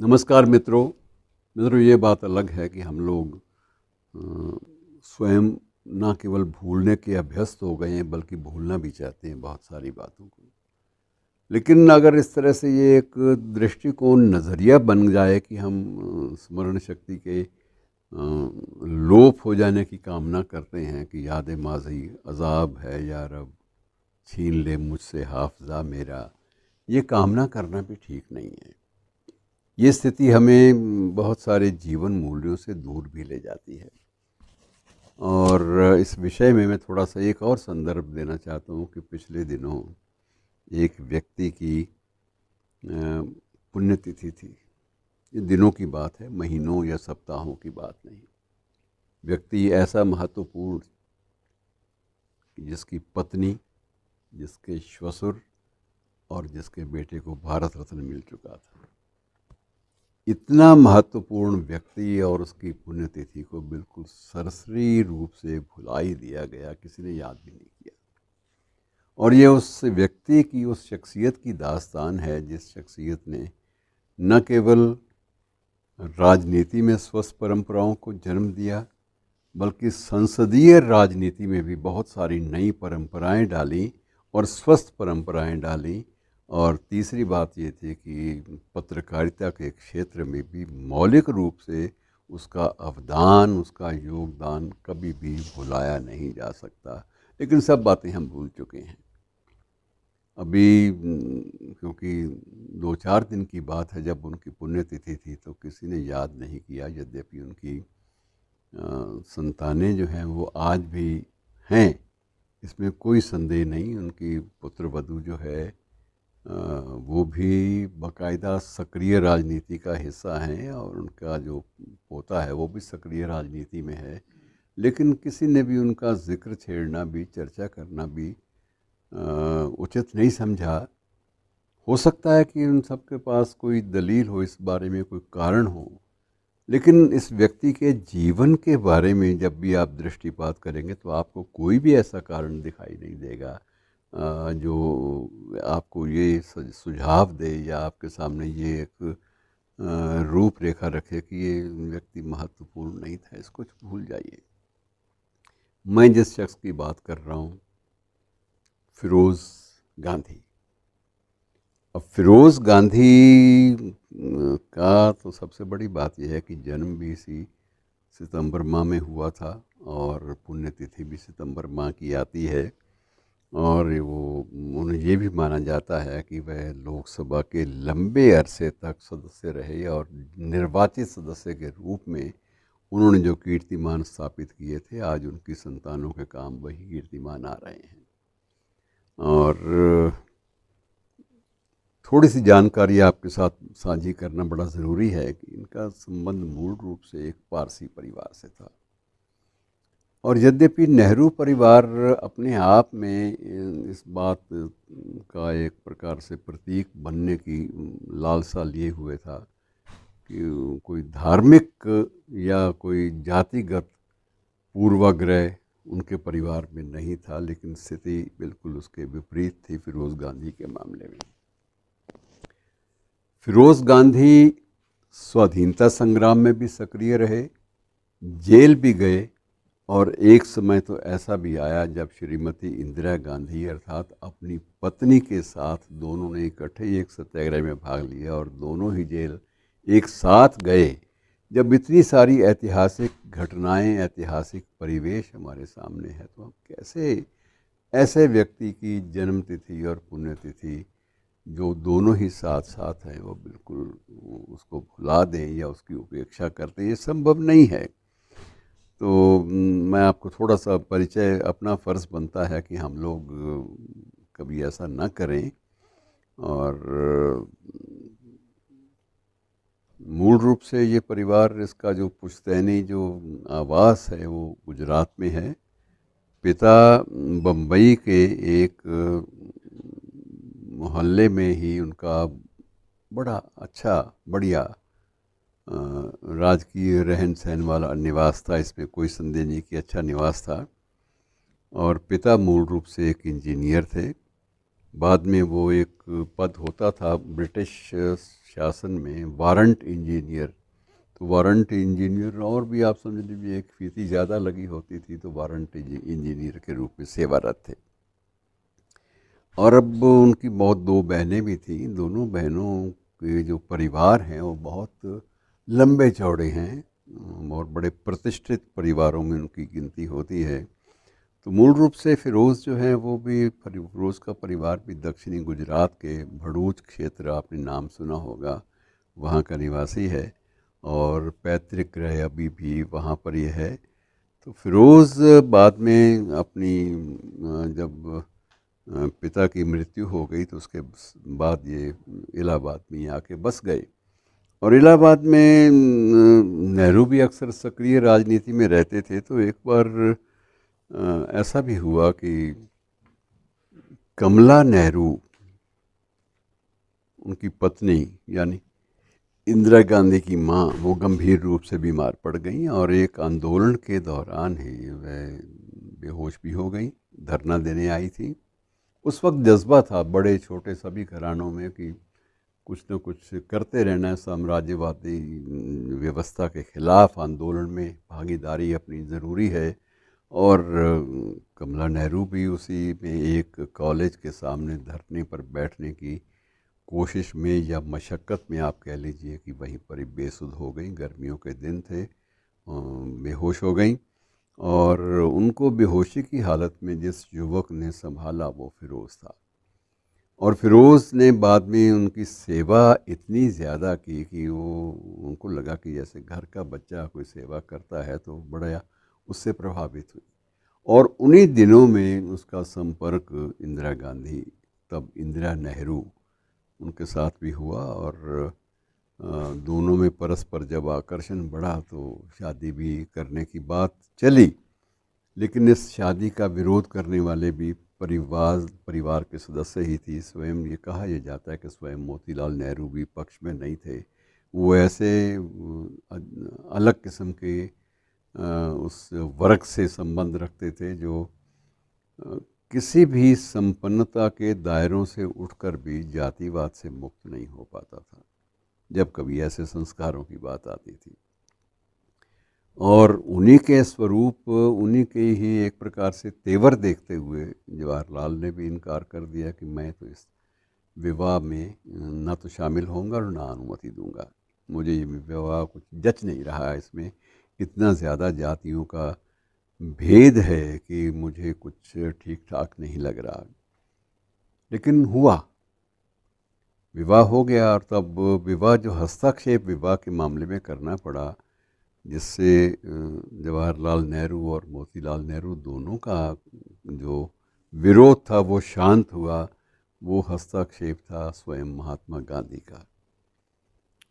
नमस्कार मित्रों मित्रों ये बात अलग है कि हम लोग स्वयं ना केवल भूलने के अभ्यस्त हो गए हैं बल्कि भूलना भी चाहते हैं बहुत सारी बातों को लेकिन अगर इस तरह से ये एक दृष्टिकोण नज़रिया बन जाए कि हम स्मरण शक्ति के लोप हो जाने की कामना करते हैं कि याद माजी अजाब है या रब छीन ले मुझसे हाफजा मेरा ये कामना करना भी ठीक नहीं है ये स्थिति हमें बहुत सारे जीवन मूल्यों से दूर भी ले जाती है और इस विषय में मैं थोड़ा सा एक और संदर्भ देना चाहता हूँ कि पिछले दिनों एक व्यक्ति की पुण्यतिथि थी ये दिनों की बात है महीनों या सप्ताहों की बात नहीं व्यक्ति ऐसा महत्वपूर्ण जिसकी पत्नी जिसके श्वसुर और जिसके बेटे को भारत रत्न मिल चुका था इतना महत्वपूर्ण व्यक्ति और उसकी पुण्यतिथि को बिल्कुल सरसरी रूप से भुला ही दिया गया किसी ने याद भी नहीं किया और ये उस व्यक्ति की उस शख्सियत की दास्तान है जिस शख्सियत ने न केवल राजनीति में स्वस्थ परंपराओं को जन्म दिया बल्कि संसदीय राजनीति में भी बहुत सारी नई परंपराएं डाली और स्वस्थ परंपराएं डाली और तीसरी बात ये थी कि पत्रकारिता के क्षेत्र में भी मौलिक रूप से उसका अवदान उसका योगदान कभी भी भुलाया नहीं जा सकता लेकिन सब बातें हम भूल चुके हैं अभी क्योंकि दो चार दिन की बात है जब उनकी पुण्यतिथि थी तो किसी ने याद नहीं किया यद्यपि उनकी संतानें जो हैं वो आज भी हैं इसमें कोई संदेह नहीं उनकी पुत्र वधु जो है वो भी बाकायदा सक्रिय राजनीति का हिस्सा हैं और उनका जो पोता है वो भी सक्रिय राजनीति में है लेकिन किसी ने भी उनका जिक्र छेड़ना भी चर्चा करना भी उचित नहीं समझा हो सकता है कि उन सब के पास कोई दलील हो इस बारे में कोई कारण हो लेकिन इस व्यक्ति के जीवन के बारे में जब भी आप दृष्टिपात करेंगे तो आपको कोई भी ऐसा कारण दिखाई नहीं देगा जो आपको ये सुझाव दे या आपके सामने ये एक रूपरेखा रखे कि ये व्यक्ति महत्वपूर्ण नहीं था इसको भूल जाइए मैं जिस शख्स की बात कर रहा हूँ फिरोज़ गांधी अब फिरोज़ गांधी का तो सबसे बड़ी बात यह है कि जन्म भी इसी सितंबर माह में हुआ था और पुण्यतिथि भी सितंबर माह की आती है और वो उन्हें ये भी माना जाता है कि वह लोकसभा के लंबे अरसे तक सदस्य रहे और निर्वाचित सदस्य के रूप में उन्होंने जो कीर्तिमान स्थापित किए थे आज उनकी संतानों के काम वही कीर्तिमान आ रहे हैं और थोड़ी सी जानकारी आपके साथ साझी करना बड़ा ज़रूरी है कि इनका संबंध मूल रूप से एक पारसी परिवार से था और यद्यपि नेहरू परिवार अपने आप में इस बात का एक प्रकार से प्रतीक बनने की लालसा लिए हुए था कि कोई धार्मिक या कोई जातिगत पूर्वाग्रह उनके परिवार में नहीं था लेकिन स्थिति बिल्कुल उसके विपरीत थी फिरोज़ गांधी के मामले में फिरोज़ गांधी स्वाधीनता संग्राम में भी सक्रिय रहे जेल भी गए और एक समय तो ऐसा भी आया जब श्रीमती इंदिरा गांधी अर्थात अपनी पत्नी के साथ दोनों ने इकट्ठे एक सत्याग्रह में भाग लिया और दोनों ही जेल एक साथ गए जब इतनी सारी ऐतिहासिक घटनाएं ऐतिहासिक परिवेश हमारे सामने है तो हम कैसे ऐसे व्यक्ति की जन्मतिथि और पुण्यतिथि जो दोनों ही साथ साथ हैं वो बिल्कुल उसको भुला दें या उसकी उपेक्षा करते ये संभव नहीं है तो मैं आपको थोड़ा सा परिचय अपना फ़र्ज़ बनता है कि हम लोग कभी ऐसा ना करें और मूल रूप से ये परिवार इसका जो पुश्तैनी जो आवास है वो गुजरात में है पिता बम्बई के एक मोहल्ले में ही उनका बड़ा अच्छा बढ़िया राजकीय रहन सहन वाला निवास था इसमें कोई संदेह नहीं कि अच्छा निवास था और पिता मूल रूप से एक इंजीनियर थे बाद में वो एक पद होता था ब्रिटिश शासन में वारंट इंजीनियर तो वारंट इंजीनियर और भी आप समझ लीजिए एक फीती ज़्यादा लगी होती थी तो वारंट इंजीनियर के रूप में सेवारत थे और अब उनकी बहुत दो बहनें भी थीं दोनों बहनों के जो परिवार हैं वो बहुत लंबे चौड़े हैं और बड़े प्रतिष्ठित परिवारों में उनकी गिनती होती है तो मूल रूप से फ़िरोज़ जो है वो भी फ़िरोज़ का परिवार भी दक्षिणी गुजरात के भड़ूच क्षेत्र आपने नाम सुना होगा वहाँ का निवासी है और पैतृक ग्रह अभी भी वहाँ पर ही है तो फ़िरोज़ बाद में अपनी जब पिता की मृत्यु हो गई तो उसके बाद ये इलाहाबाद में आके बस गए और इलाहाबाद में नेहरू भी अक्सर सक्रिय राजनीति में रहते थे तो एक बार ऐसा भी हुआ कि कमला नेहरू उनकी पत्नी यानी इंदिरा गांधी की माँ वो गंभीर रूप से बीमार पड़ गई और एक आंदोलन के दौरान ही वह बेहोश भी हो गई धरना देने आई थी उस वक्त जज्बा था बड़े छोटे सभी घरानों में कि कुछ न कुछ करते रहना है साम्राज्यवादी व्यवस्था के ख़िलाफ़ आंदोलन में भागीदारी अपनी ज़रूरी है और कमला नेहरू भी उसी में एक कॉलेज के सामने धरने पर बैठने की कोशिश में या मशक्क़त में आप कह लीजिए कि वहीं पर ही हो गई गर्मियों के दिन थे बेहोश हो गई और उनको बेहोशी की हालत में जिस युवक ने संभाला वो फिरोज़ था और फिरोज़ ने बाद में उनकी सेवा इतनी ज़्यादा की कि वो उनको लगा कि जैसे घर का बच्चा कोई सेवा करता है तो बड़ा उससे प्रभावित हुई और उन्हीं दिनों में उसका संपर्क इंदिरा गांधी तब इंदिरा नेहरू उनके साथ भी हुआ और दोनों में परस्पर जब आकर्षण बढ़ा तो शादी भी करने की बात चली लेकिन इस शादी का विरोध करने वाले भी परिवार परिवार के सदस्य ही थी स्वयं ये कहा यह जाता है कि स्वयं मोतीलाल नेहरू भी पक्ष में नहीं थे वो ऐसे अलग किस्म के उस वर्ग से संबंध रखते थे जो किसी भी संपन्नता के दायरों से उठकर भी जातिवाद से मुक्त नहीं हो पाता था जब कभी ऐसे संस्कारों की बात आती थी और उन्हीं के स्वरूप उन्हीं के ही एक प्रकार से तेवर देखते हुए जवाहरलाल ने भी इनकार कर दिया कि मैं तो इस विवाह में ना तो शामिल होऊंगा और ना अनुमति दूंगा मुझे ये विवाह कुछ जच नहीं रहा इसमें इतना ज़्यादा जातियों का भेद है कि मुझे कुछ ठीक ठाक नहीं लग रहा लेकिन हुआ विवाह हो गया और तब विवाह जो हस्तक्षेप विवाह के मामले में करना पड़ा जिससे जवाहरलाल नेहरू और मोतीलाल नेहरू दोनों का जो विरोध था वो शांत हुआ वो हस्तक्षेप था स्वयं महात्मा गांधी का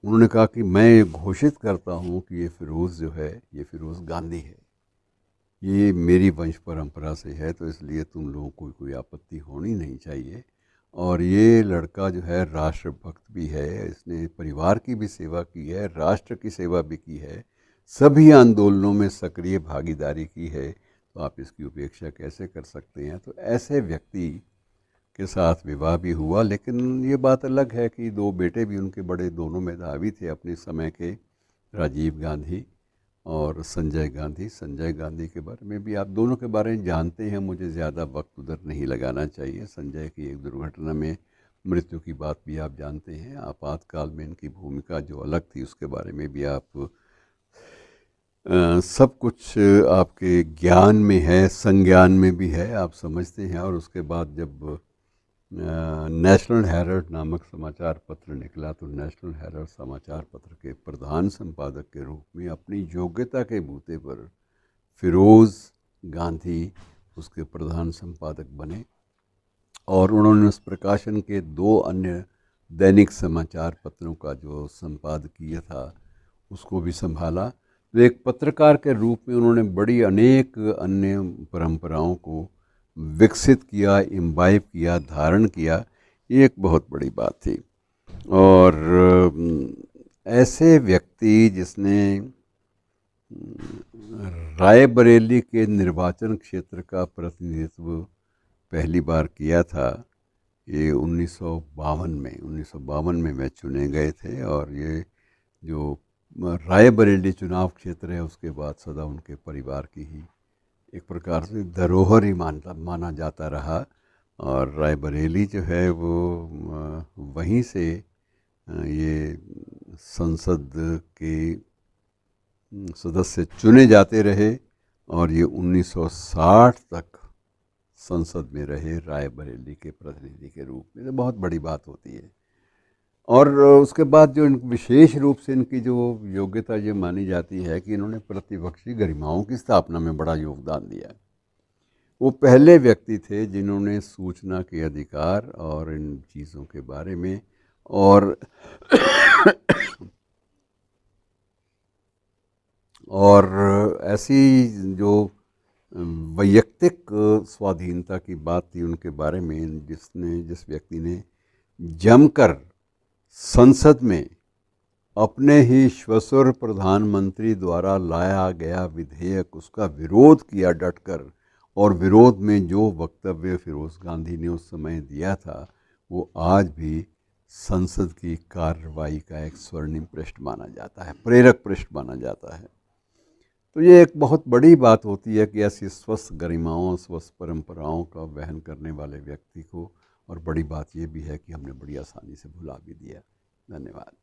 उन्होंने कहा कि मैं घोषित करता हूँ कि ये फ़िरोज़ जो है ये फ़िरोज़ गांधी है ये मेरी वंश परंपरा से है तो इसलिए तुम लोगों को कोई आपत्ति होनी नहीं चाहिए और ये लड़का जो है राष्ट्रभक्त भी है इसने परिवार की भी सेवा की है राष्ट्र की सेवा भी की है सभी आंदोलनों में सक्रिय भागीदारी की है तो आप इसकी उपेक्षा कैसे कर सकते हैं तो ऐसे व्यक्ति के साथ विवाह भी हुआ लेकिन ये बात अलग है कि दो बेटे भी उनके बड़े दोनों मेधावी थे अपने समय के राजीव गांधी और संजय गांधी संजय गांधी के बारे में भी आप दोनों के बारे में जानते हैं मुझे ज़्यादा वक्त उधर नहीं लगाना चाहिए संजय की एक दुर्घटना में मृत्यु की बात भी आप जानते हैं आपातकाल में इनकी भूमिका जो अलग थी उसके बारे में भी आप सब कुछ आपके ज्ञान में है संज्ञान में भी है आप समझते हैं और उसके बाद जब नेशनल हेरल्ड नामक समाचार पत्र निकला तो नेशनल हेरल्ड समाचार पत्र के प्रधान संपादक के रूप में अपनी योग्यता के बूते पर फिरोज़ गांधी उसके प्रधान संपादक बने और उन्होंने उस प्रकाशन के दो अन्य दैनिक समाचार पत्रों का जो किया था उसको भी संभाला तो एक पत्रकार के रूप में उन्होंने बड़ी अनेक अन्य परंपराओं को विकसित किया इम्बाइब किया धारण किया ये एक बहुत बड़ी बात थी और ऐसे व्यक्ति जिसने रायबरेली के निर्वाचन क्षेत्र का प्रतिनिधित्व पहली बार किया था ये उन्नीस में उन्नीस में मैं चुने गए थे और ये जो राय बरेली चुनाव क्षेत्र है उसके बाद सदा उनके परिवार की ही एक प्रकार से धरोहर ही मानता माना जाता रहा और राय बरेली जो है वो वहीं से ये संसद के सदस्य चुने जाते रहे और ये 1960 तक संसद में रहे राय बरेली के प्रतिनिधि के रूप में तो बहुत बड़ी बात होती है और उसके बाद जो इन विशेष रूप से इनकी जो योग्यता ये मानी जाती है कि इन्होंने प्रतिपक्षी गरिमाओं की स्थापना में बड़ा योगदान दिया है वो पहले व्यक्ति थे जिन्होंने सूचना के अधिकार और इन चीज़ों के बारे में और और ऐसी जो वैयक्तिक स्वाधीनता की बात थी उनके बारे में जिसने जिस व्यक्ति ने जमकर संसद में अपने ही श्वसुर प्रधानमंत्री द्वारा लाया गया विधेयक उसका विरोध किया डटकर और विरोध में जो वक्तव्य फिरोज गांधी ने उस समय दिया था वो आज भी संसद की कार्रवाई का एक स्वर्णिम पृष्ठ माना जाता है प्रेरक पृष्ठ माना जाता है तो ये एक बहुत बड़ी बात होती है कि ऐसी स्वस्थ गरिमाओं स्वस्थ परंपराओं का वहन करने वाले व्यक्ति को और बड़ी बात यह भी है कि हमने बड़ी आसानी से भुला भी दिया धन्यवाद